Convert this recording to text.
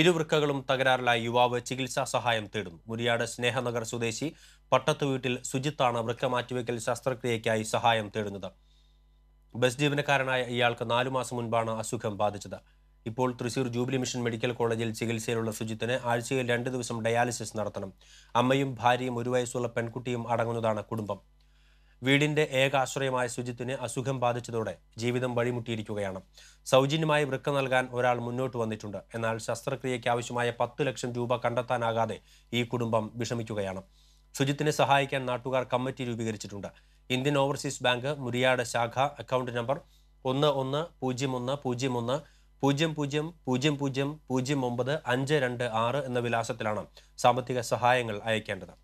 ഇരുവൃക്കകളും തകരാറിലായ യുവാവ് ചികിത്സാ സഹായം തേടും മുരിയാട് സ്നേഹനഗർ സ്വദേശി പട്ടത്ത് വീട്ടിൽ സുജിത്താണ് വൃക്ക മാറ്റിവെക്കൽ ശസ്ത്രക്രിയയ്ക്കായി സഹായം തേടുന്നത് ബസ് ജീവനക്കാരനായ ഇയാൾക്ക് നാലു മാസം മുൻപാണ് അസുഖം ബാധിച്ചത് ഇപ്പോൾ തൃശൂർ ജൂബിലി മിഷൻ മെഡിക്കൽ കോളേജിൽ ചികിത്സയിലുള്ള സുജിത്തിന് ആഴ്ചയിൽ രണ്ട് ദിവസം ഡയാലിസിസ് നടത്തണം അമ്മയും ഭാര്യയും ഒരു വയസ്സുള്ള പെൺകുട്ടിയും അടങ്ങുന്നതാണ് കുടുംബം വീടിന്റെ ഏകാശ്രയമായ സുജിത്തിന് അസുഖം ബാധിച്ചതോടെ ജീവിതം വഴിമുട്ടിയിരിക്കുകയാണ് സൗജന്യമായി വൃക്ക നൽകാൻ ഒരാൾ മുന്നോട്ട് വന്നിട്ടുണ്ട് എന്നാൽ ശസ്ത്രക്രിയയ്ക്ക് ആവശ്യമായ പത്ത് ലക്ഷം രൂപ കണ്ടെത്താനാകാതെ ഈ കുടുംബം വിഷമിക്കുകയാണ് സുജിത്തിനെ സഹായിക്കാൻ നാട്ടുകാർ കമ്മിറ്റി രൂപീകരിച്ചിട്ടുണ്ട് ഇന്ത്യൻ ഓവർസീസ് ബാങ്ക് മുരിയാട് ശാഖ അക്കൗണ്ട് നമ്പർ ഒന്ന് ഒന്ന് പൂജ്യം ഒന്ന് പൂജ്യം ഒന്ന് പൂജ്യം പൂജ്യം പൂജ്യം പൂജ്യം പൂജ്യം ഒമ്പത് അഞ്ച് രണ്ട് ആറ് എന്ന വിലാസത്തിലാണ് സാമ്പത്തിക സഹായങ്ങൾ അയക്കേണ്ടത്